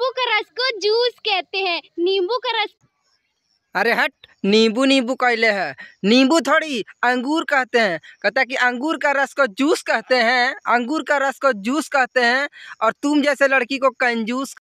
नींबू का रस को जूस कहते हैं नींबू का रस अरे हट नींबू नींबू कहले है नींबू थोड़ी अंगूर कहते हैं कहता कि अंगूर का रस को जूस कहते हैं अंगूर का रस को जूस कहते हैं और तुम जैसे लड़की को कंजूस